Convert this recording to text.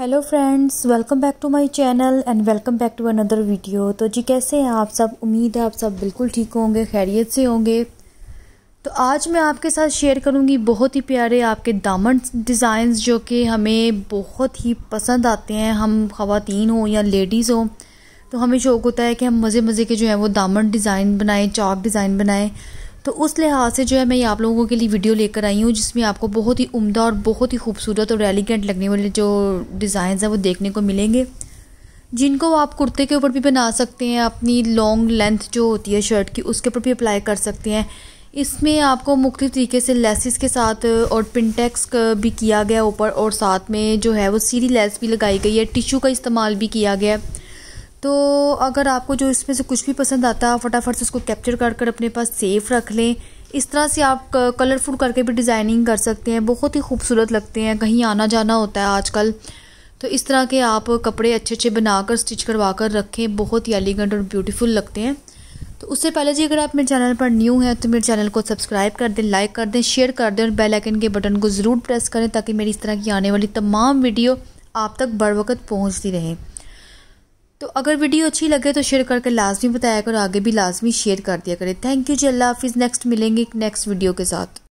hello friends welcome back to my channel and welcome back to another video तो जी कैसे हैं आप सब उम्मीद है आप सब बिल्कुल ठीक होंगे खैरियत से होंगे तो आज मैं आपके साथ शेयर करूंगी बहुत ही प्यारे आपके दामन डिज़ाइंस जो कि हमें बहुत ही पसंद आते हैं हम खातन हों या लेडीज़ हों तो हमें शौक़ होता है कि हम मज़े मज़े के जो है वो दामन डिज़ाइन बनाएँ चाक डिज़ाइन बनाएँ तो उस लिहाज से जो है मैं ये आप लोगों के लिए वीडियो लेकर आई हूँ जिसमें आपको बहुत ही उम्दा और बहुत ही खूबसूरत और एलिगेंट लगने वाले जो डिज़ाइन हैं वो देखने को मिलेंगे जिनको आप कुर्ते के ऊपर भी बना सकते हैं अपनी लॉन्ग लेंथ जो होती है शर्ट की उसके ऊपर भी अप्लाई कर सकते हैं इसमें आपको मुख्त तरीके से लेसिस के साथ और पिनटेक्स भी किया गया ऊपर और साथ में जो है वो सीरी लेस भी लगाई गई है टिशू का इस्तेमाल भी किया गया है तो अगर आपको जो इसमें से कुछ भी पसंद आता है फटाफट से उसको कैप्चर कर कर अपने पास सेफ रख लें इस तरह से आप कलरफुल करके भी डिज़ाइनिंग कर सकते हैं बहुत ही खूबसूरत लगते हैं कहीं आना जाना होता है आजकल तो इस तरह के आप कपड़े अच्छे अच्छे बनाकर स्टिच करवा कर रखें बहुत ही एलिगेंट और ब्यूटीफुल लगते हैं तो उससे पहले जी अगर आप मेरे चैनल पर न्यू हैं तो मेरे चैनल को सब्सक्राइब कर दें लाइक कर दें शेयर कर दें और बेल आइकन के बटन को ज़रूर प्रेस करें ताकि मेरी इस तरह की आने वाली तमाम वीडियो आप तक बर वक्त पहुँचती रहे तो अगर वीडियो अच्छी लगे तो शेयर करके लाजमी बताया करो आगे भी लाजमी शेयर कर दिया करें थैंक यू जी अल्लाह हाफिज़ नेक्स्ट मिलेंगे नेक्स्ट वीडियो के साथ